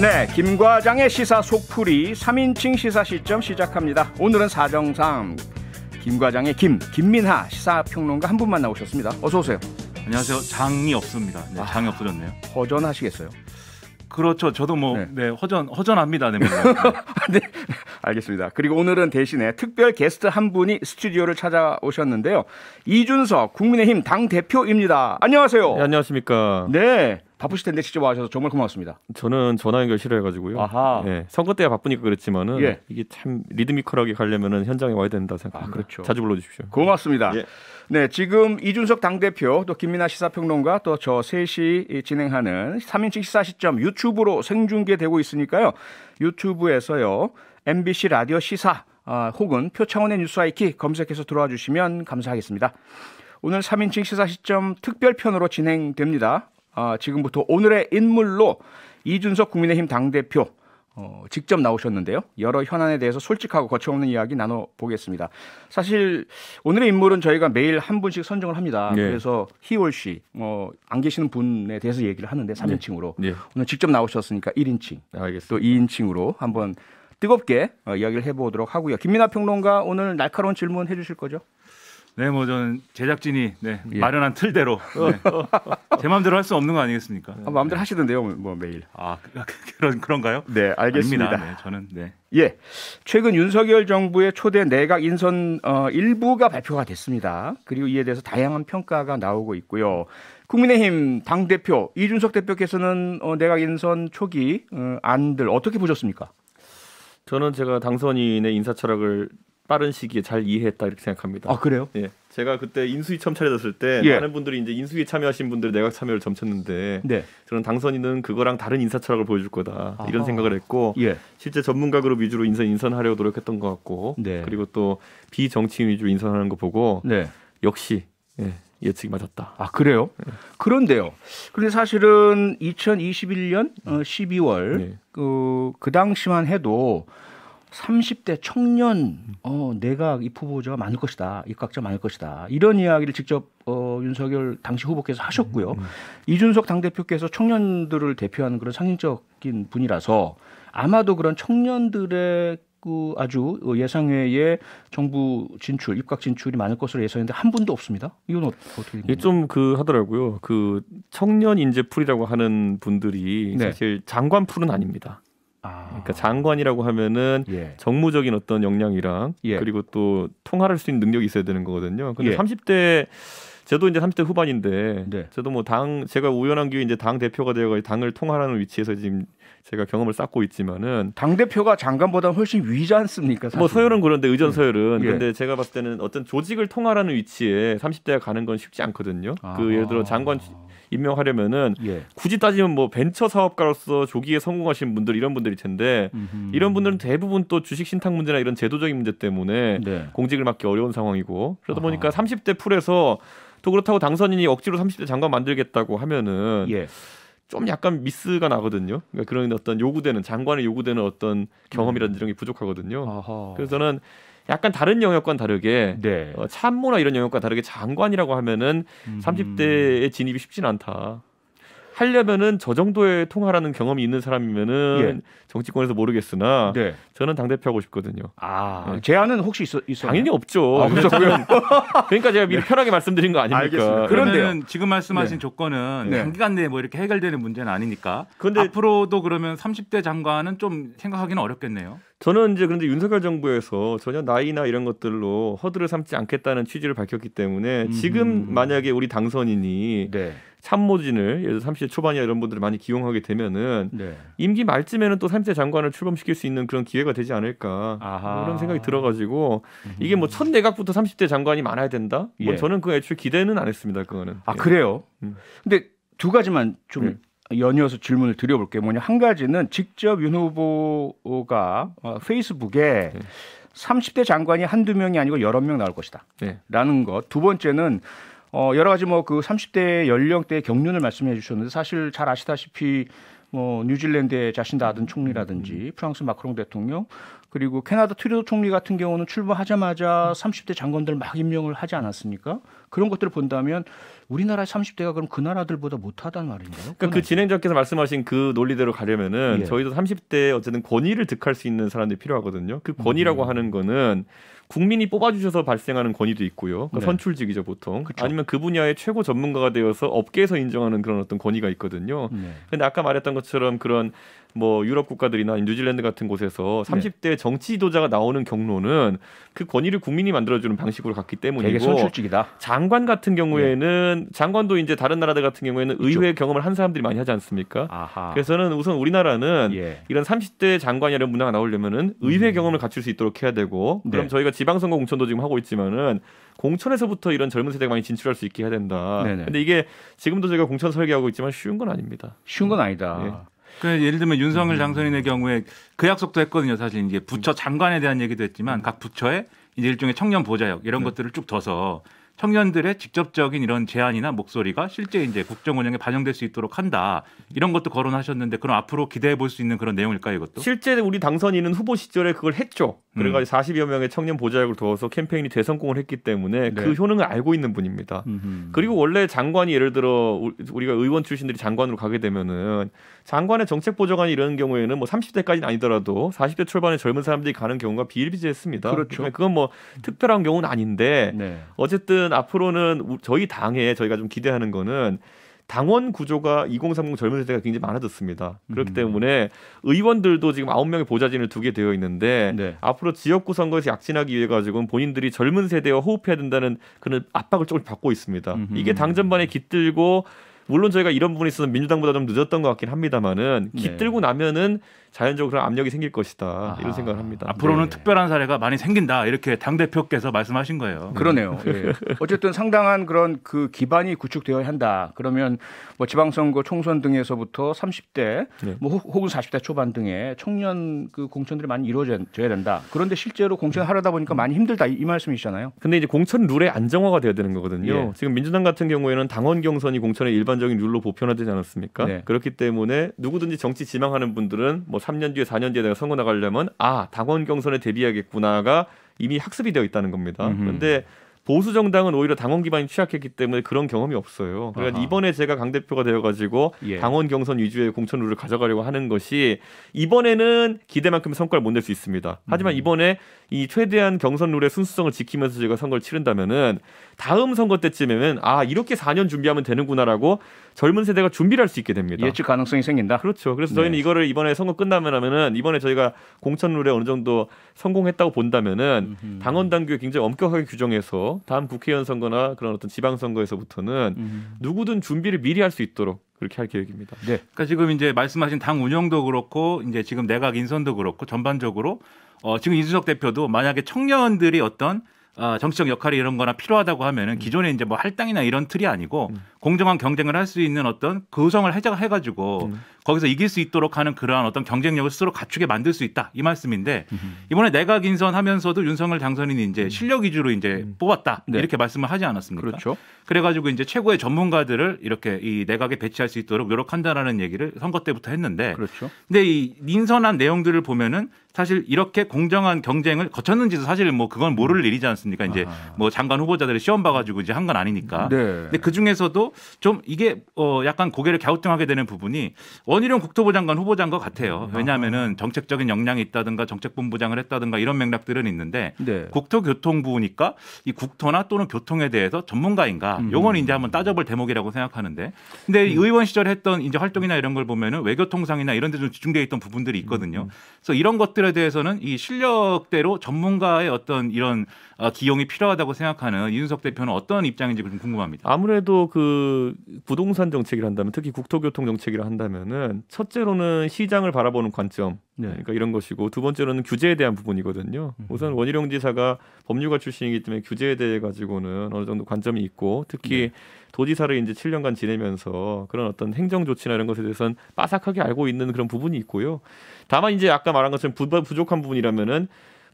네, 김 과장의 시사 속풀이 3인칭 시사 시점 시작합니다. 오늘은 사정상 김 과장의 김, 김민하 시사평론가 한 분만 나오셨습니다. 어서 오세요. 안녕하세요. 장이 없습니다. 네, 아, 장이 없어졌네요. 허전하시겠어요? 그렇죠. 저도 뭐 네. 네, 허전 허전합니다. 네, 뭐. 아, 네. 알겠습니다. 그리고 오늘은 대신에 특별 게스트 한 분이 스튜디오를 찾아오셨는데요. 이준석 국민의힘 당 대표입니다. 안녕하세요. 네, 안녕하십니까. 네. 바쁘실 텐데 직접 와셔서 정말 고맙습니다. 저는 전화 연결 싫어해가지고요. 아하. 예, 선거 때가 바쁘니까 그렇지만은 예. 이게 참 리드미컬하게 가려면은 현장에 와야 된다 생각합니다. 아, 그렇죠. 자주 불러주십시오. 고맙습니다. 예. 네, 지금 이준석 당대표 또 김민아 시사평론가 또 저 셋이 진행하는 3인칭 시사시점 유튜브로 생중계되고 있으니까요. 유튜브에서요. MBC 라디오 시사 아, 혹은 표창원의 뉴스아이키 검색해서 들어와 주시면 감사하겠습니다. 오늘 3인칭 시사시점 특별편으로 진행됩니다. 아, 지금부터 오늘의 인물로 이준석 국민의힘 당대표 어, 직접 나오셨는데요. 여러 현안에 대해서 솔직하고 거침없는 이야기 나눠보겠습니다. 사실 오늘의 인물은 저희가 매일 한 분씩 선정을 합니다. 네. 그래서 희월 씨, 어, 안 계시는 분에 대해서 얘기를 하는데 3인칭으로. 네. 네. 오늘 직접 나오셨으니까 1인칭. 알겠습니다. 또 2인칭으로 한번 뜨겁게 어, 이야기를 해보도록 하고요. 김민아 평론가 오늘 날카로운 질문 해주실 거죠? 네, 뭐 저는 제작진이 네, 예. 마련한 틀대로 네. 제 마음대로 할 수 없는 거 아니겠습니까? 아, 마음대로 네. 하시던데요, 뭐, 뭐 매일. 아 그런 그런가요? 네, 알겠습니다. 네, 저는 네. 예, 최근 윤석열 정부의 초대 내각 인선 어, 일부가 발표가 됐습니다. 그리고 이에 대해서 다양한 평가가 나오고 있고요. 국민의힘 당 대표 이준석 대표께서는 어, 내각 인선 초기 어, 안들 어떻게 보셨습니까? 저는 제가 당선인의 인사 철학을 빠른 시기에 잘 이해했다 이렇게 생각합니다. 아 그래요? 예. 제가 그때 인수위 처 차려졌을 때 예. 많은 분들이 이제 인수위 참여하신 분들 내각 참여를 점쳤는데 네. 저는 당선인은 그거랑 다른 인사 철학을 보여줄 거다 아하. 이런 생각을 했고 예. 실제 전문가 그룹 위주로 인선 인선하려고 노력했던 것 같고 네. 그리고 또 비정치인 위주로 인선하는 거 보고 네. 역시 예, 예측이 맞았다. 아 그래요? 예. 어, 네. 그런데요. 그런데 사실은 2021년 12월 그, 그 당시만 해도 30대 청년 어, 내각 입 후보자가 많을 것이다. 입각자 많을 것이다. 이런 이야기를 직접 어, 윤석열 당시 후보께서 하셨고요. 음, 음. 이준석 당대표께서 청년들을 대표하는 그런 상징적인 분이라서 아마도 그런 청년들의 그 아주 예상외의 정부 진출, 입각 진출이 많을 것으로 예상했는데 한 분도 없습니다. 이건 어, 어떻게 예, 좀그 하더라고요. 그 청년 인재 풀이라고 하는 분들이 네. 사실 장관 풀은 아닙니다. 아. 그러니까 장관이라고 하면은 예. 정무적인 어떤 역량이랑 예. 그리고 또통화를할수 있는 능력이 있어야 되는 거거든요. 근데 예. 30대 저도 이제 30대 후반인데 네. 저도 뭐 당 제가 우연한 기회에 이제 당 대표가 되어 가지고 당을 통하라는 위치에서 지금 제가 경험을 쌓고 있지만은 당 대표가 장관보다 훨씬 위지 않습니까? 사실은. 뭐 서열은 그런데 의전 예. 서열은 예. 근데 제가 봤을 때는 어떤 조직을 통하라는 위치에 30대가 가는 건 쉽지 않거든요. 아. 그 예를 들어 장관 임명하려면은 예. 굳이 따지면 뭐 벤처 사업가로서 조기에 성공하신 분들 이런 분들일 텐데 음흠. 이런 분들은 대부분 또 주식 신탁 문제나 이런 제도적인 문제 때문에 네. 공직을 맡기 어려운 상황이고 그러다 아. 보니까 30대 풀에서 또 그렇다고 당선인이 억지로 30대 장관 만들겠다고 하면은 예. 좀 약간 미스가 나거든요. 그러니까 그런 어떤 요구되는 장관의 요구되는 어떤 경험이라든지 음. 이런 게 부족하거든요. 아하. 그래서 저는 약간 다른 영역과 다르게 네. 어, 참모나 이런 영역과 다르게 장관이라고 하면은 음. 3 0대에 진입이 쉽진 않다. 하려면은 저 정도의 통하라는 경험이 있는 사람이면은 예. 정치권에서 모르겠으나 네. 저는 당 대표하고 싶거든요. 아 네. 제안은 혹시 있어 있어? 당연히 없죠. 아, 그러니까 제가 미리 편하게 말씀드린 거 아닙니까? 알겠습니다. 네. 그런데 지금 말씀하신 네. 조건은 단기간 네. 내에 뭐 이렇게 해결되는 문제는 아니니까. 근데 앞으로도 그러면 30대 장관은 좀 생각하기는 어렵겠네요. 저는 이제 그런데 윤석열 정부에서 전혀 나이나 이런 것들로 허들을 삼지 않겠다는 취지를 밝혔기 때문에 지금 음. 만약에 우리 당선인이 네. 참모진을 예를 들어 30대 초반이나 이런 분들을 많이 기용하게 되면은 네. 임기 말쯤에는 또 30대 장관을 출범시킬 수 있는 그런 기회가 되지 않을까 아하. 그런 뭐 생각이 들어가지고 음. 이게 뭐 첫 내각부터 30대 장관이 많아야 된다? 뭐 예. 뭐 저는 그 애초에 기대는 안 했습니다 그거는. 아 예. 그래요? 음. 근데 두 가지만 좀 네. 연이어서 질문을 드려볼게요. 뭐냐 한 가지는 직접 윤 후보가 어, 페이스북에 네. 30대 장관이 한두 명이 아니고 여러 명 나올 것이다. 네. 라는 것. 두 번째는 어, 여러 가지 뭐 그 30대 연령대 경륜을 말씀해 주셨는데 사실 잘 아시다시피 뭐 뉴질랜드의 자신다 아든 총리라든지 음. 프랑스 마크롱 대통령 그리고 캐나다 트리도 총리 같은 경우는 출범하자마자 30대 장관들 막 임명을 하지 않았습니까? 그런 것들을 본다면 우리나라 30대가 그럼 그 나라들보다 못하다는 말인가요? 그러니까 그 진행자께서 말씀하신 그 논리대로 가려면은 예. 저희도 30대 어쨌든 권위를 득할 수 있는 사람들이 필요하거든요. 그 음. 권위라고 음. 하는 거는 국민이 뽑아주셔서 발생하는 권위도 있고요. 그러니까 네. 선출직이죠 보통. 그쵸. 아니면 그 분야의 최고 전문가가 되어서 업계에서 인정하는 그런 어떤 권위가 있거든요. 네. 근데 아까 말했던 것처럼 그런 뭐 유럽 국가들이나 뉴질랜드 같은 곳에서 30대 정치 지도자가 나오는 경로는 그 권위를 국민이 만들어주는 방식으로 갔기 때문이고 선출직이다. 장관 같은 경우에는 네. 장관도 이제 다른 나라들 같은 경우에는 의회 경험을 한 사람들이 많이 하지 않습니까? 아하. 그래서는 우선 우리나라는 예. 이런 30대 장관 이런 문화가 나오려면은 의회 음. 경험을 갖출 수 있도록 해야 되고 네. 그럼 네. 저희가 지방선거 공천도 지금 하고 있지만은 공천에서부터 이런 젊은 세대가 많이 진출할 수 있게 해야 된다. 네네. 근데 이게 지금도 저희가 공천 설계하고 있지만 쉬운 건 아닙니다. 쉬운 건 아니다. 예. 그 예를 들면 윤석열 음. 장선인의 경우에 그 약속도 했거든요. 사실 이제 부처 음. 장관에 대한 얘기도 했지만 각 부처에 이제 일종의 청년 보좌역 이런 네. 것들을 쭉 둬서 청년들의 직접적인 이런 제안이나 목소리가 실제 이제 국정 운영에 반영될 수 있도록 한다 이런 것도 거론하셨는데 그럼 앞으로 기대해 볼 수 있는 그런 내용일까요 이것도? 실제 우리 당선인은 후보 시절에 그걸 했죠. 음. 그래가지고 음. 40여 명의 청년 보좌역을 둬서 캠페인이 대성공을 했기 때문에 네. 그 효능을 알고 있는 분입니다. 음흠. 그리고 원래 장관이 예를 들어 우리가 의원 출신들이 장관으로 가게 되면은 장관의 정책 보좌관이 이런 경우에는 뭐 30대까지는 아니더라도 40대 초반의 젊은 사람들이 가는 경우가 비일비재했습니다. 그렇죠. 그러니까 그건 뭐 특별한 경우는 아닌데 네. 어쨌든 저는 앞으로는 저희 당에 저희가 좀 기대하는 거는 당원 구조가 2030 젊은 세대가 굉장히 많아졌습니다. 그렇기 음. 때문에 의원들도 지금 9명의 보좌진을 두게 되어 있는데 네. 앞으로 지역구 선거에서 약진하기 위해 가지고는 본인들이 젊은 세대와 호흡해야 된다는 그런 압박을 조금 받고 있습니다. 음흠. 이게 당전반에 깃들고 물론 저희가 이런 부분에 있어서 민주당보다 좀 늦었던 것 같긴 합니다마는 네. 깃들고 나면은 자연적으로 압력이 생길 것이다 아 이런 생각을 합니다. 앞으로는 네. 특별한 사례가 많이 생긴다 이렇게 당 대표께서 말씀하신 거예요. 음. 그러네요. 음. 예. 어쨌든 상당한 그런 그 기반이 구축되어야 한다. 그러면 뭐 지방선거, 총선 등에서부터 30대 네. 뭐 혹은 40대 초반 등의 청년 그 공천들이 많이 이루어져야 된다. 그런데 실제로 공천 하려다 보니까 많이 힘들다 이, 이 말씀이시잖아요. 근데 이제 공천 룰의 안정화가 되어야 되는 거거든요. 예. 지금 민주당 같은 경우에는 당원 경선이 공천의 일반적인 룰로 보편화되지 않았습니까? 네. 그렇기 때문에 누구든지 정치 지망하는 분들은 뭐 3년 뒤에 4년 뒤에 내가 선거 나가려면 아 당원 경선에 대비해야겠구나가 이미 학습이 되어 있다는 겁니다. 음흠. 그런데 보수 정당은 오히려 당원 기반이 취약했기 때문에 그런 경험이 없어요. 그러니까 아하. 이번에 제가 강 대표가 되어가지고 예. 당원 경선 위주의 공천 룰을 가져가려고 하는 것이 이번에는 기대만큼 성과를 못 낼 수 있습니다. 하지만 음. 이번에 이 최대한 경선 룰의 순수성을 지키면서 제가 선거를 치른다면은 다음 선거 때쯤에는 아 이렇게 4년 준비하면 되는구나라고 젊은 세대가 준비를 할 수 있게 됩니다. 예측 가능성이 생긴다. 그렇죠. 그래서 네. 저희는 네. 이거를 이번에 선거 끝나면 은 이번에 저희가 공천 룰에 어느 정도 성공했다고 본다면은 음흠. 당원 당규에 굉장히 엄격하게 규정해서 다음 국회의원 선거나 그런 어떤 지방 선거에서부터는 누구든 준비를 미리 할 수 있도록 그렇게 할 계획입니다. 네. 그러니까 지금 이제 말씀하신 당 운영도 그렇고 이제 지금 내각 인선도 그렇고 전반적으로 어 지금 이준석 대표도 만약에 청년들이 어떤 어 정치적 역할이 이런 거나 필요하다고 하면은 음. 기존에 이제 뭐 할당이나 이런 틀이 아니고 음. 공정한 경쟁을 할 수 있는 어떤 구성을 해가지고 음. 거기서 이길 수 있도록 하는 그러한 어떤 경쟁력을 스스로 갖추게 만들 수 있다 이 말씀인데 음. 이번에 내각 인선 하면서도 윤석열 당선인이 이제 음. 실력 위주로 이제 음. 뽑았다 네. 이렇게 말씀을 하지 않았습니까? 그렇죠. 그래가지고 이제 최고의 전문가들을 이렇게 이 내각에 배치할 수 있도록 노력한다라는 얘기를 선거 때부터 했는데 그렇죠. 근데 이 인선한 내용들을 보면은 사실 이렇게 공정한 경쟁을 거쳤는지도 사실 뭐 그건 모를 일이지 않습니까? 이제 아. 뭐 장관 후보자들이 시험 봐가지고 이제 한 건 아니니까. 네. 근데 그 중에서도 좀 이게 어 약간 고개를 갸우뚱하게 되는 부분이 원희룡 국토부 장관 후보장과 같아요. 음. 왜냐하면은 정책적인 역량이 있다든가 정책본부장을 했다든가 이런 맥락들은 있는데 네. 국토교통부니까 이 국토나 또는 교통에 대해서 전문가인가 음. 요건 이제 한번 따져볼 대목이라고 생각하는데 근데 음. 의원 시절 했던 이제 활동이나 이런 걸 보면은 외교통상이나 이런 데 좀집중되어 있던 부분들이 있거든요. 음. 그래서 이런 것들에 대해서는 이 실력대로 전문가의 어떤 이런 아, 기용이 필요하다고 생각하는 이준석 대표는 어떤 입장인지 좀 궁금합니다. 아무래도 그 부동산 정책을 한다면 특히 국토교통 정책이라 한다면은 첫째로는 시장을 바라보는 관점 네. 그러니까 이런 것이고 두 번째로는 규제에 대한 부분이거든요. 음. 우선 원희룡 지사가 법률가 출신이기 때문에 규제에 대해 가지고는 어느 정도 관점이 있고 특히 네. 도지사를 이제 7년간 지내면서 그런 어떤 행정 조치나 이런 것에 대해서는 빠삭하게 알고 있는 그런 부분이 있고요. 다만 이제 아까 말한 것처럼 부, 부족한 부분이라면은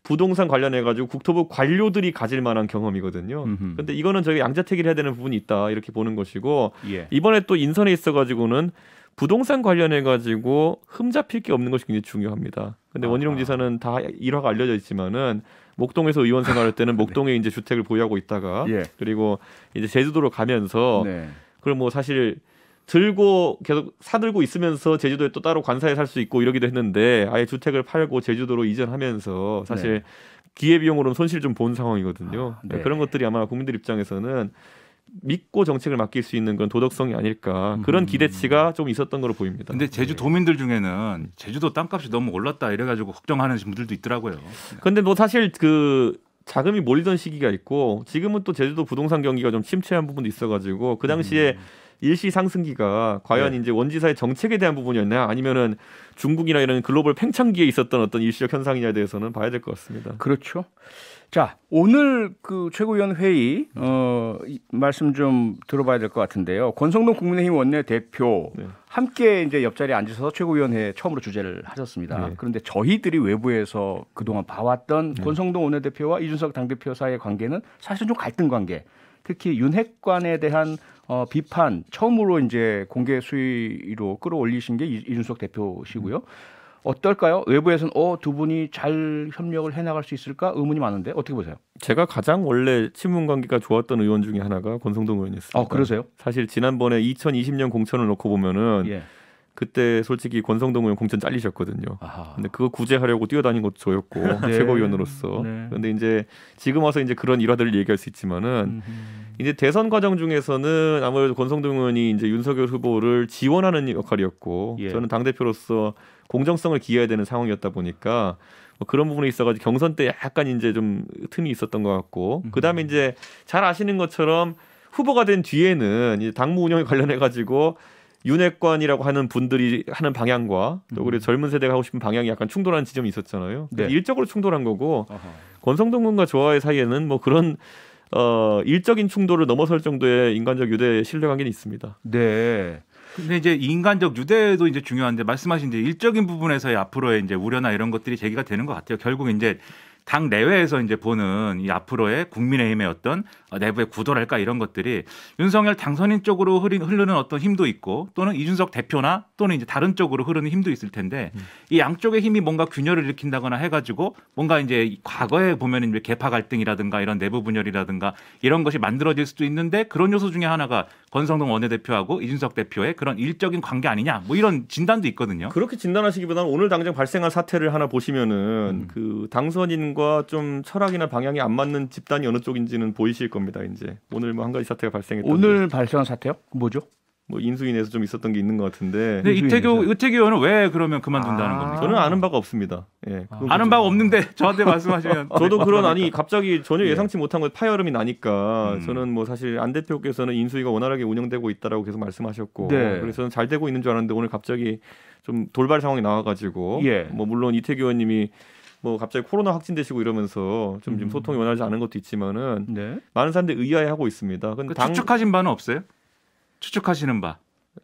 부동산 관련해 가지고 국토부 관료들이 가질 만한 경험이거든요. 음흠. 근데 이거는 저희 가양자택일 해야 되는 부분이 있다 이렇게 보는 것이고 예. 이번에 또 인선에 있어 가지고는 부동산 관련해 가지고 흠잡힐 게 없는 것이 굉장히 중요합니다. 근데 아 원희룡 지사는 다 일화가 알려져 있지만은 목동에서 의원 생활할 때는 네. 목동에 네. 이제 주택을 보유하고 있다가 예. 그리고 이제 제주도로 가면서 네. 그럼 뭐 사실 들고 계속 사들고 있으면서 제주도에 또 따로 관사에 살 수 있고 이러기도 했는데 아예 주택을 팔고 제주도로 이전하면서 사실 네. 기회비용으로는 손실 좀 본 상황이거든요. 아, 네. 네. 그런 것들이 아마 국민들 입장에서는 믿고 정책을 맡길 수 있는 그런 도덕성이 아닐까 그런 음. 기대치가 좀 있었던 걸로 보입니다. 근데 제주 네. 도민들 중에는 제주도 땅값이 너무 올랐다 이래가지고 걱정하는 분들도 있더라고요. 네. 근데 뭐 사실 그 자금이 몰리던 시기가 있고 지금은 또 제주도 부동산 경기가 좀 침체한 부분도 있어가지고 그 당시에 음. 일시 상승기가 과연 네. 이제 원지사의 정책에 대한 부분이었냐 아니면은 중국이나 이런 글로벌 팽창기에 있었던 어떤 일시적 현상이냐에 대해서는 봐야 될 것 같습니다. 그렇죠. 자 오늘 그 최고위원 회의 어, 말씀 좀 들어봐야 될 것 같은데요. 권성동 국민의힘 원내 대표 네. 함께 이제 옆자리에 앉으셔서 최고위원회 처음으로 주제를 하셨습니다. 네. 그런데 저희들이 외부에서 그동안 봐왔던 네. 권성동 원내 대표와 이준석 당 대표 사이의 관계는 사실은 좀 갈등 관계. 특히 윤핵관에 대한 어, 비판 처음으로 이제 공개 수위로 끌어올리신 게 이준석 대표시고요. 어떨까요? 외부에서는 어, 두 분이 잘 협력을 해나갈 수 있을까 의문이 많은데 어떻게 보세요? 제가 가장 원래 친분 관계가 좋았던 의원 중에 하나가 권성동 의원이었습니다. 어, 그러세요? 사실 지난번에 2020년 공천을 놓고 보면은 예. 그때 솔직히 권성동 의원 공천 잘리셨거든요. 근데 그거 구제하려고 뛰어다닌 것도 저였고 네. 최고위원으로서. 네. 그런데 이제 지금 와서 이제 그런 일화들을 얘기할 수 있지만은. 음흠. 이제 대선 과정 중에서는 아무래도 권성동 의원이 이제 윤석열 후보를 지원하는 역할이었고 예. 저는 당 대표로서 공정성을 기해야 여 되는 상황이었다 보니까 뭐 그런 부분에 있어가지고 경선 때 약간 이제 좀 틈이 있었던 것 같고 음. 그다음에 이제 잘 아시는 것처럼 후보가 된 뒤에는 이제 당무 운영에 관련해 가지고 윤핵관이라고 하는 분들이 하는 방향과 또 우리 음. 젊은 세대가 하고 싶은 방향이 약간 충돌하는 지점이 있었잖아요. 네. 일적으로 충돌한 거고 권성동 군과 조화의 사이에는 뭐 그런 어, 일적인 충돌을 넘어설 정도의 인간적 유대의 신뢰관계는 있습니다. 네. 근데 이제 인간적 유대도 이제 중요한데 말씀하신 이제 일적인 부분에서의 앞으로의 이제 우려나 이런 것들이 제기가 되는 것 같아요. 결국 이제 당 내외에서 이제 보는 이 앞으로의 국민의힘의 어떤 어, 내부의 구도랄까 이런 것들이 윤석열 당선인 쪽으로 흐르는 어떤 힘도 있고 또는 이준석 대표나 또는 이제 다른 쪽으로 흐르는 힘도 있을 텐데 음. 이 양쪽의 힘이 뭔가 균열을 일으킨다거나 해가지고 뭔가 이제 과거에 보면 이제 개파 갈등이라든가 이런 내부 분열이라든가 이런 것이 만들어질 수도 있는데 그런 요소 중에 하나가 권성동 원내대표하고 이준석 대표의 그런 일적인 관계 아니냐 뭐 이런 진단도 있거든요. 그렇게 진단하시기보다는 오늘 당장 발생한 사태를 하나 보시면은 음. 그 당선인과 좀 철학이나 방향이 안 맞는 집단이 어느 쪽인지는 보이실 거. 겁니다. 이제 오늘 뭐 한 가지 사태가 발생했다. 오늘 발생한 사태요? 뭐죠? 뭐 인수인에서 좀 있었던 게 있는 것 같은데. 근데 이태규 이태규 의원은 왜 그러면 그만둔다는 아~ 겁니까? 저는 아는 바가 없습니다. 예, 아. 는 바가 없는데 저한테 말씀하시면 저도 그런 아니 갑자기 전혀 예. 예상치 못한 것 파열음이 나니까 음. 저는 뭐 사실 안 대표께서는 인수위가 원활하게 운영되고 있다라고 계속 말씀하셨고 네. 그래서 잘 되고 있는 줄 알았는데 오늘 갑자기 좀 돌발 상황이 나와가지고 예. 뭐 물론 이태규 의원님이 뭐 갑자기 코로나 확진되시고 이러면서 좀지 음. 소통이 원하지 않은 것도 있지만은 네. 많은 사람들이 의아해하고 있습니다. 근데 그 당... 추측하신 바는 없어요? 추측하시는 바?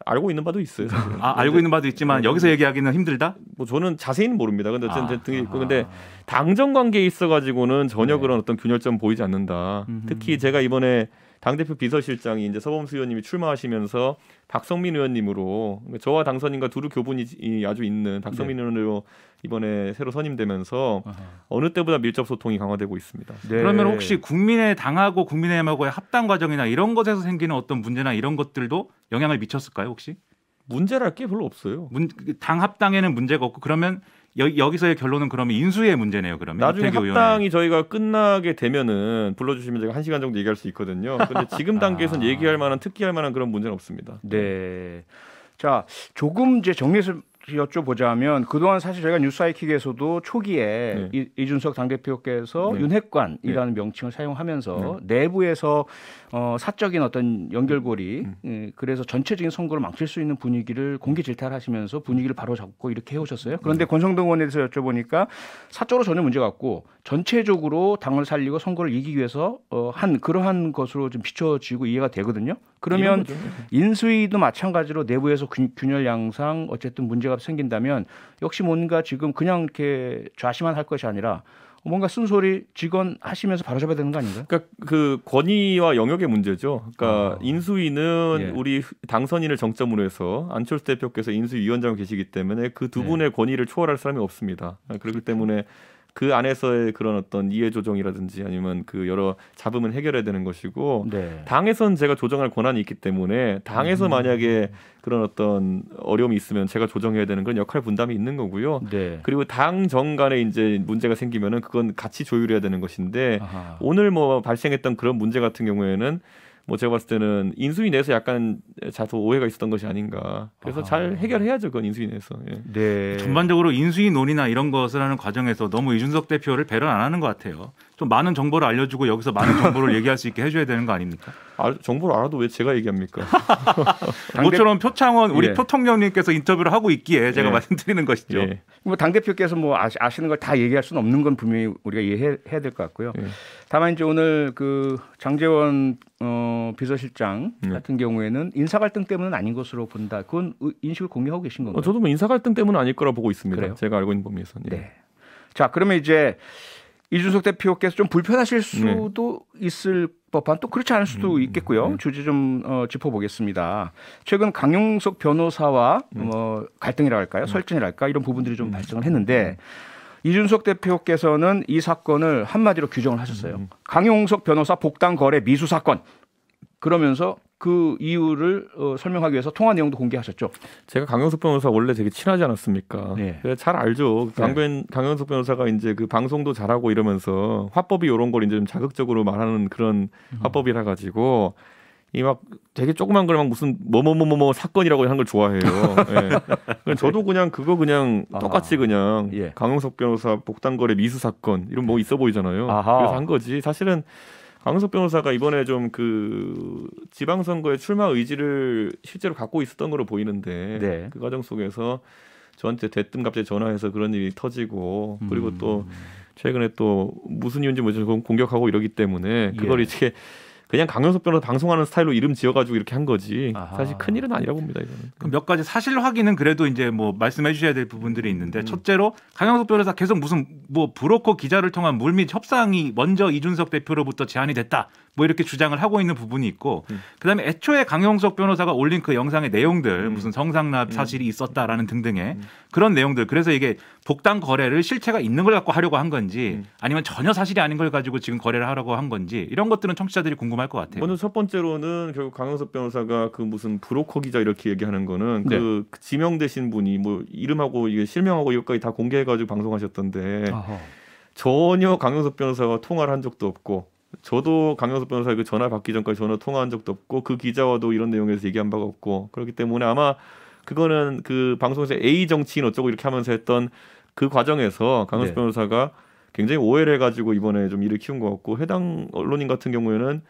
알고 있는 바도 있어요. 사실은. 아, 알고 있는 바도 있지만 네. 여기서 얘기하기는 힘들다. 뭐 저는 자세히는 모릅니다. 근데 어쨌든 아, 있고 그 근데 당정 관계에 있어 가지고는 전혀 네. 그런 어떤 균열점 보이지 않는다. 음흠. 특히 제가 이번에 당대표 비서실장이 이제 서범수 의원님이 출마하시면서 박성민 의원님으로 저와 당선인과 두루 교분이 아주 있는 박성민 네. 의원으로 이번에 새로 선임되면서 아하. 어느 때보다 밀접 소통이 강화되고 있습니다. 네. 그러면 혹시 국민의 당하고 국민의힘하고의 합당 과정이나 이런 것에서 생기는 어떤 문제나 이런 것들도 영향을 미쳤을까요 혹시? 문제랄 게 별로 없어요. 문, 당 합당에는 문제가 없고 그러면 여, 기서의 결론은 그러면 인수의 문제네요. 그러면 나중에 합당이 의원의. 저희가 끝나게 되면은 불러주시면 제가 한 시간 정도 얘기할 수 있거든요. 그런데 지금 단계에서 아. 얘기할 만한 특기할 만한 그런 문제는 없습니다. 네. 자 조금 이제 정리해서 여쭤보자면 그동안 사실 저희가 뉴스하이킥에서도 초기에 네. 이준석 당대표께서 네. 윤핵관이라는 네. 명칭을 사용하면서 네. 내부에서 어, 사적인 어떤 연결고리 음. 음. 예, 그래서 전체적인 선거를 망칠 수 있는 분위기를 공개 질타하시면서 분위기를 바로잡고 이렇게 해오셨어요. 그런데 네. 권성동 의원에 대해서 여쭤보니까 사적으로 전혀 문제가 없고 전체적으로 당을 살리고 선거를 이기기 위해서 어, 한 그러한 것으로 좀 비춰지고 이해가 되거든요. 그러면 인수위도 마찬가지로 내부에서 균, 균열 양상 어쨌든 문제가 문제가 생긴다면 역시 뭔가 지금 그냥 이렇게 좌시만 할 것이 아니라 뭔가 쓴소리 직원 하시면서 바로 잡아야 되는 거 아닌가요? 그러니까 그 권위와 영역의 문제죠. 그러니까 어. 인수위는 예. 우리 당선인을 정점으로 해서 안철수 대표께서 인수위원장 계시기 때문에 그두 네. 분의 예. 권위를 초월할 사람이 없습니다. 그렇기 때문에 그 안에서의 그런 어떤 이해 조정이라든지 아니면 그 여러 잡음을 해결해야 되는 것이고 네. 당에선 제가 조정할 권한이 있기 때문에 당에서 음. 만약에 그런 어떤 어려움이 있으면 제가 조정해야 되는 그런 역할 분담이 있는 거고요. 네. 그리고 당정 간에 이제 문제가 생기면은 그건 같이 조율해야 되는 것인데 아하. 오늘 뭐 발생했던 그런 문제 같은 경우에는 뭐 제가 봤을 때는 인수위 내에서 약간 자소 오해가 있었던 것이 아닌가. 그래서 아. 잘 해결해야죠, 그건 인수위 내에서. 예. 네. 전반적으로 인수위 논의나 이런 것을 하는 과정에서 너무 이준석 대표를 배려 안 하는 것 같아요. 좀 많은 정보를 알려주고 여기서 많은 정보를 얘기할 수 있게 해줘야 되는 거 아닙니까? 아, 정보를 알아도 왜 제가 얘기합니까? 모처럼 표창원 우리 예. 표통령님께서 인터뷰를 하고 있기에 제가 예. 말씀드리는 것이죠. 예. 뭐당 대표께서 뭐 아시, 는걸 다 얘기할 수는 없는 건 분명히 우리가 이해해야 될 것 같고요. 예. 다만 이제 오늘 그 장재원 어, 비서실장 예. 같은 경우에는 인사 갈등 때문은 아닌 것으로 본다. 그건 인식을 공유하고 계신 건가요? 저도 뭐 인사 갈등 때문은 아닐 거라 보고 있습니다. 그래요? 제가 알고 있는 범위에서는. 예. 네. 자, 그러면 이제 이준석 대표께서 좀 불편하실 네. 수도 네. 있을 법한 또 그렇지 않을 수도 음, 있겠고요. 음. 주제 좀 어, 짚어보겠습니다. 최근 강용석 변호사와 음. 어, 갈등이랄까요, 음. 설전이랄까 이런 부분들이 좀 음. 발생을 했는데 음. 이준석 대표께서는 이 사건을 한마디로 규정을 하셨어요. 강용석 변호사 복당 거래 미수 사건 그러면서 그 이유를 어, 설명하기 위해서 통화 내용도 공개하셨죠. 제가 강영석 변호사 원래 되게 친하지 않았습니까? 네. 잘 알죠. 네. 강변 네. 강영석 변호사가 이제 그 방송도 잘하고 이러면서 화법이 이런 걸 이제 좀 자극적으로 말하는 그런 음. 화법이라 가지고 이 막 되게 조그만 걸막 무슨 뭐뭐뭐 뭐 뭐 사건이라고 하는 걸 좋아해요. 예. 저도 그냥 그거 그냥 아. 똑같이 그냥 예. 강영석 변호사 복당거래 미수 사건 이런 뭐 있어 보이잖아요. 아하. 그래서 한 거지. 사실은 강석 변호사가 이번에 좀 그 지방선거에 출마 의지를 실제로 갖고 있었던 걸로 보이는데 네. 그 과정 속에서 저한테 대뜸 갑자기 전화해서 그런 일이 터지고 그리고 음. 또 최근에 또 무슨 이유인지 모르겠 공격하고 이러기 때문에 그걸 예. 이렇게 그냥 강영석 변호사 방송하는 스타일로 이름 지어가지고 이렇게 한 거지 아하. 사실 큰 일은 아니라 고 봅니다 이거는. 그럼 몇 가지 사실 확인은 그래도 이제 뭐 말씀해 주셔야 될 부분들이 있는데 음. 첫째로 강영석 변호사 계속 무슨 뭐 브로커 기자를 통한 물밑 협상이 먼저 이준석 대표로부터 제안이 됐다 뭐 이렇게 주장을 하고 있는 부분이 있고 음. 그다음에 애초에 강영석 변호사가 올린 그 영상의 내용들 음. 무슨 성상납 음. 사실이 있었다라는 등등의 음. 그런 내용들 그래서 이게 복당 거래를 실체가 있는 걸 갖고 하려고 한 건지 음. 아니면 전혀 사실이 아닌 걸 가지고 지금 거래를 하려고 한 건지 이런 것들은 청취자들이 궁금할 것 같아요. 먼저 첫 번째로는 결국 강영석 변호사가 그 무슨 브로커 기자 이렇게 얘기하는 거는 네. 그 지명되신 분이 뭐 이름하고 이게 실명하고 이것까지 다 공개해가지고 방송하셨던데 아하. 전혀 강영석 변호사와 통화를 한 적도 없고 저도 강영석 변호사 에게 그 전화 받기 전까지 전화 통화한 적도 없고 그 기자와도 이런 내용에서 얘기한 바가 없고 그렇기 때문에 아마 그거는 그 방송에서 A 정치인 어쩌고 이렇게 하면서 했던 그 과정에서 강현수 네. 변호사가 굉장히 오해를 해가지고 이번에 좀 일을 키운 것 같고 해당 언론인 같은 경우에는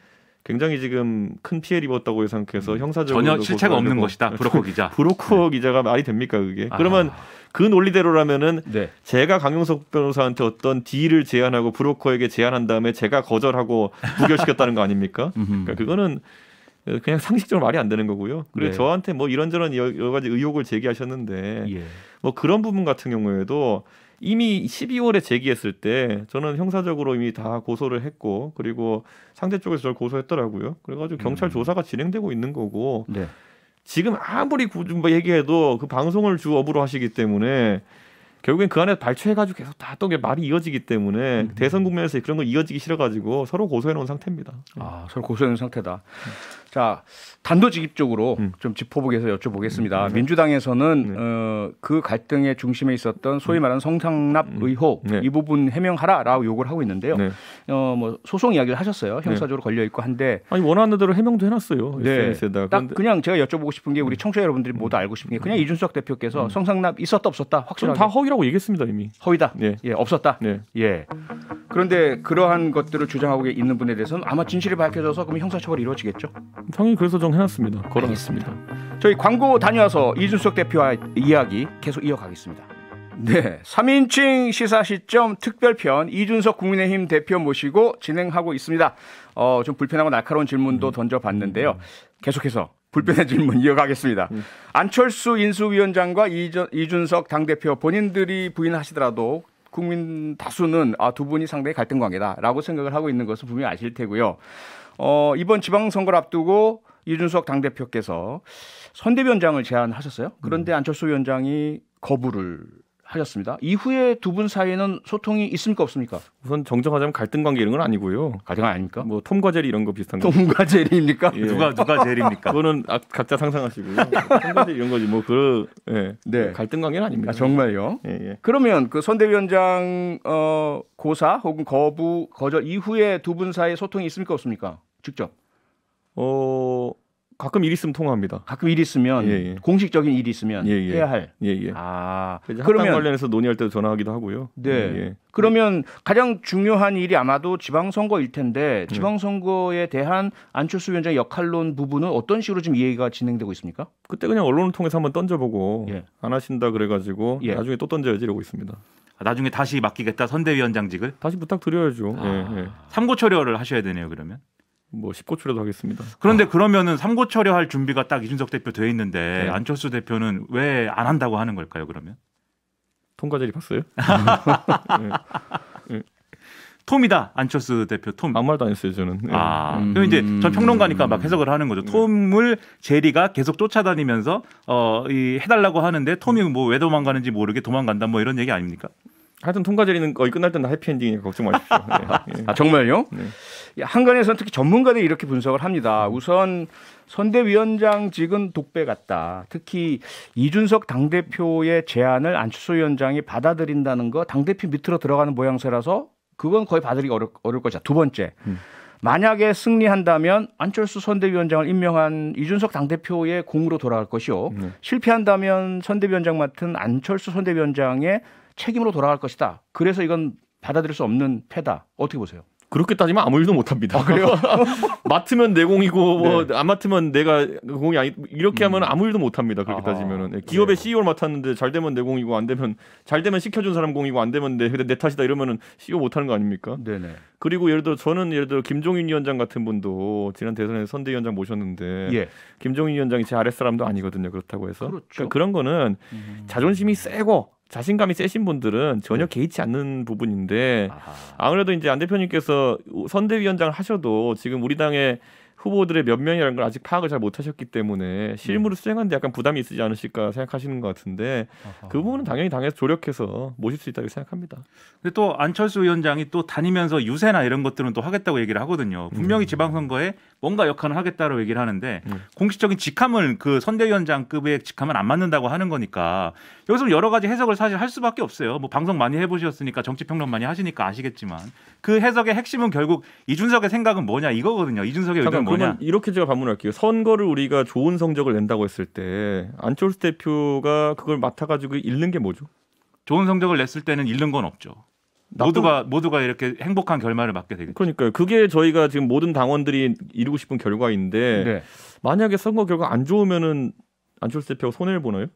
굉장히 지금 큰 피해를 입었다고 예상해서 음. 형사적으로 전혀 실체가 없는 것이다. 브로커 기자. 브로커 네. 기자가 말이 됩니까 그게? 아. 그러면 그 논리대로라면은 네. 제가 강용석 변호사한테 어떤 딜을 제안하고 브로커에게 제안한 다음에 제가 거절하고 부결시켰다는 거 아닙니까? 그러니까 그거는 그냥 상식적으로 말이 안 되는 거고요. 그리고 네. 저한테 뭐 이런저런 여러 가지 의혹을 제기하셨는데 예. 뭐 그런 부분 같은 경우에도 이미 12월에 제기했을 때 저는 형사적으로 이미 다 고소를 했고 그리고 상대 쪽에서 저를 고소했더라고요. 그래가지고 경찰 음. 조사가 진행되고 있는 거고 네. 지금 아무리 뭐 얘기해도 그 방송을 주업으로 하시기 때문에 결국엔 그안에 발췌해가지고 계속 다또 말이 이어지기 때문에 음. 대선 국면에서 그런 거 이어지기 싫어가지고 서로 고소해놓은 상태입니다. 아 서로 고소해놓은 상태다. 음. 자 단도직입적으로 음. 좀 짚어보기해서 위 여쭤보겠습니다. 음. 네. 민주당에서는 네. 어, 그 갈등의 중심에 있었던 소위 음. 말하는 성상납 음. 의혹 네. 이 부분 해명하라라고 요구를 하고 있는데요. 네. 어뭐 소송 이야기를 하셨어요. 네. 형사적으로 걸려 있고 한데 아니 원하는 대로 해명도 해놨어요. 네. s n s 딱 그냥 제가 여쭤보고 싶은 게 우리 음. 청취자 여러분들이 모두 알고 싶은 게 그냥 이준석 대표께서 성상납 있었다 없었다 확실하게 다 허위라고 얘기했습니다 이미 허위다. 네. 예 없었다. 네. 예 그런데 그러한 것들을 주장하고 있는 분에 대해서는 아마 진실이 밝혀져서 그럼 형사 처벌이 이루어지겠죠. 형이 그래서 좀해놨습니다 걸어놨습니다. 알겠습니다. 저희 광고 다녀와서 이준석 대표와 이야기 계속 이어가겠습니다. 네, 3인칭 시사 시점 특별편 이준석 국민의힘 대표 모시고 진행하고 있습니다. 어, 좀 불편하고 날카로운 질문도 음. 던져봤는데요. 계속해서 불편한 질문 이어가겠습니다. 음. 안철수 인수위원장과 이전, 이준석 당대표 본인들이 부인하시더라도 국민 다수는 아, 두 분이 상당히 갈등 관계다라고 생각을 하고 있는 것은 분명히 아실 테고요. 어, 이번 지방선거를 앞두고 이준석 당대표께서 선대위원장을 제안하셨어요. 그런데 음. 안철수 위원장이 거부를 하셨습니다. 이후에 두 분 사이에는 소통이 있습니까 없습니까? 우선 정정하자면 갈등 관계 이런 건 아니고요. 갈등 아닙니까? 뭐 톰과 제리 이런 거 비슷한 거. 톰과 제리입니까? 예. 누가 누가 제리입니까? 그거는 아, 각자 상상하시고 톰과 제리 이런 거지 뭐그 예. 네. 갈등 관계는 아닙니다. 아, 정말요? 예, 예. 그러면 그 선대위원장 어, 고사 혹은 거부 거절 이후에 두 분 사이에 소통이 있습니까 없습니까? 직접. 어 가끔 일 있으면 통화합니다. 가끔 일 있으면 예, 예. 공식적인 일이 있으면 예, 예, 해야 할. 예, 예. 아 그러면 관련해서 논의할 때도 전화하기도 하고요. 네. 그러면 가장 중요한 일이 아마도 지방선거일 텐데 네. 지방선거에 대한 안철수 위원장의 역할론 부분은 어떤 식으로 지금 이해가 진행되고 있습니까? 그때 그냥 언론을 통해서 한번 던져보고 안 하신다 그래가지고 나중에 또 던져야지 이러고 있습니다. 아, 나중에 다시 맡기겠다 선대위원장직을 다시 부탁드려야죠. 아. 삼고초려를 하셔야 되네요 그러면. 뭐 10고초라도 하겠습니다. 그런데 아. 그러면은 3고 처리할 준비가 딱 이준석 대표 돼 있는데 네. 안철수 대표는 왜 안 한다고 하는 걸까요? 그러면 통과제리 봤어요? 네. 네. 톰이다 안철수 대표 톰 아무 말도 안 했어요 저는 네. 아 음. 그럼 이제 전 평론가니까 막 음. 해석을 하는 거죠 네. 톰을 제리가 계속 쫓아다니면서 어 이 해달라고 하는데 톰이 음. 뭐왜 도망가는지 모르게 도망간다 뭐 이런 얘기 아닙니까? 하여튼 통과제리는 거의 끝날 때는 해피엔딩이니까 걱정 마십시오. 네. 아 정말요? 네. 한간에서는 특히 전문가들이 이렇게 분석을 합니다. 우선 선대위원장직은 독배 같다. 특히 이준석 당대표의 제안을 안철수 위원장이 받아들인다는 거 당대표 밑으로 들어가는 모양새라서 그건 거의 받으기 어려, 어려울 것이다. 두 번째. 음. 만약에 승리한다면 안철수 선대위원장을 임명한 이준석 당대표의 공으로 돌아갈 것이요. 네. 실패한다면 선대위원장 맡은 안철수 선대위원장의 책임으로 돌아갈 것이다. 그래서 이건 받아들일 수 없는 패다. 어떻게 보세요? 그렇게 따지면 아무 일도 못 합니다. 아, 그래요? 맡으면 내공이고 뭐안 네. 맡으면 내가 그 공이 아니 이렇게 음. 하면 아무 일도 못 합니다. 그렇게 아하. 따지면은 네, 네. 기업의 네. CEO를 맡았는데 잘 되면 내공이고 안 되면 잘 되면 시켜준 사람 공이고 안 되면 내, 내 탓이다 이러면은 CEO 못 하는 거 아닙니까? 네네. 그리고 예를 들어 저는 예를 들어 김종인 위원장 같은 분도 지난 대선에 선대위원장 모셨는데 예. 김종인 위원장이 제 아랫사람도 아니거든요. 그렇다고 해서 그렇죠. 그러니까 그런 거는 음. 자존심이 세고 자신감이 세신 분들은 전혀 네. 개의치 않는 부분인데 아무래도 이제 안 대표님께서 선대위원장을 하셔도 지금 우리 당의 후보들의 몇 명이라는 걸 아직 파악을 잘 못하셨기 때문에 실무를 네. 수행하는데 약간 부담이 있으지 않으실까 생각하시는 것 같은데 그 부분은 당연히 당에서 조력해서 모실 수 있다고 생각합니다. 근데 또 안철수 위원장이 또 다니면서 유세나 이런 것들은 또 하겠다고 얘기를 하거든요. 분명히 음. 지방선거에 뭔가 역할을 하겠다고 라 얘기를 하는데 음. 공식적인 직함을 그 선대위원장급의 직함은 안 맞는다고 하는 거니까 여기서 여러 가지 해석을 사실 할 수밖에 없어요. 뭐 방송 많이 해보셨으니까 정치평론 많이 하시니까 아시겠지만 그 해석의 핵심은 결국 이준석의 생각은 뭐냐 이거거든요. 이준석의 의견은 뭐냐. 그러면 이렇게 제가 반문할게요. 선거를 우리가 좋은 성적을 낸다고 했을 때 안철수 대표가 그걸 맡아가지고 잃는 게 뭐죠? 좋은 성적을 냈을 때는 잃는 건 없죠. 모두가 모두가 이렇게 행복한 결말을 맞게 되겠죠. 그러니까요. 그게 저희가 지금 모든 당원들이 이루고 싶은 결과인데 네. 만약에 선거 결과 안 좋으면은 안철수 대표 손해를 보나요?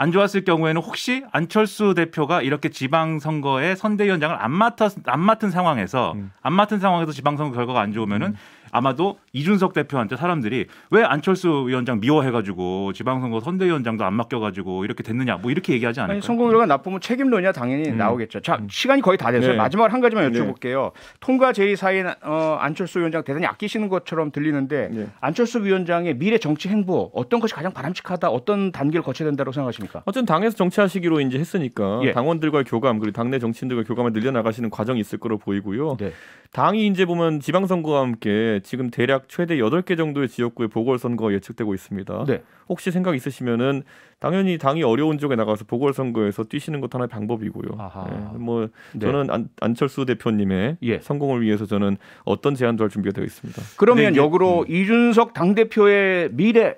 안 좋았을 경우에는 혹시 안철수 대표가 이렇게 지방선거에 선대위원장을 안 맡았 안 맡은 상황에서 음. 안 맡은 상황에서 지방선거 결과가 안 좋으면은 음. 아마도 이준석 대표한테 사람들이 왜 안철수 위원장 미워해가지고 지방선거 선대위원장도 안 맡겨가지고 이렇게 됐느냐 뭐 이렇게 얘기하지 않을까요? 아니, 성공률과 나쁘면 책임론이야 당연히 음. 나오겠죠. 자 음. 시간이 거의 다 됐어요. 네. 마지막 한 가지만 네. 여쭤볼게요. 네. 통과 제의사인 어, 안철수 위원장 대단히 아끼시는 것처럼 들리는데 네. 안철수 위원장의 미래 정치 행보 어떤 것이 가장 바람직하다 어떤 단계를 거쳐야 된다고 생각하십니까? 어쨌든 당에서 정치하시기로 이제 했으니까 예. 당원들과의 교감 그리고 당내 정치인들과 의 교감을 늘려나가시는 과정이 있을 거로 보이고요. 네. 당이 이제 보면 지방선거와 함께 지금 대략 최대 8개 정도의 지역구의 보궐선거가 예측되고 있습니다. 네. 혹시 생각 있으시면은 당연히 당이 어려운 쪽에 나가서 보궐선거에서 뛰시는 것도 하나의 방법이고요. 네. 뭐 네. 저는 네. 안, 철수 대표님의 예. 성공을 위해서 저는 어떤 제안도 할 준비가 되어 있습니다. 그러면 역으로 음. 이준석 당 대표의 미래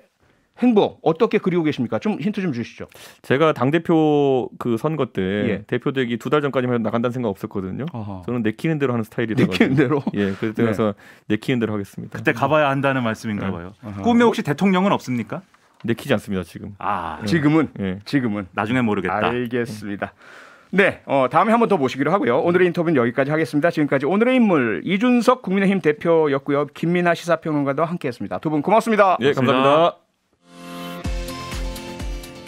행복 어떻게 그리고 계십니까? 좀 힌트 좀 주시죠. 제가 당 대표 그 선거 때 예. 대표 되기 두 달 전까지만 해도 나간다는 생각 없었거든요. 어허. 저는 내키는 대로 하는 스타일이 되요 내키는 대로. 예, 그래서 네. 내키는 대로 하겠습니다. 그때 가봐야 한다는 말씀인가 네. 봐요. 네. 꿈에 혹시 대통령은 없습니까? 내키지 않습니다 지금. 아 예. 지금은 예. 지금은 나중에 모르겠다. 알겠습니다. 네, 어, 다음에 한번더 모시기로 하고요. 오늘의 인터뷰는 여기까지 하겠습니다. 지금까지 오늘의 인물 이준석 국민의힘 대표였고요. 김민아 시사평론가도 함께했습니다. 두 분 고맙습니다. 예, 감사합니다. 감사합니다.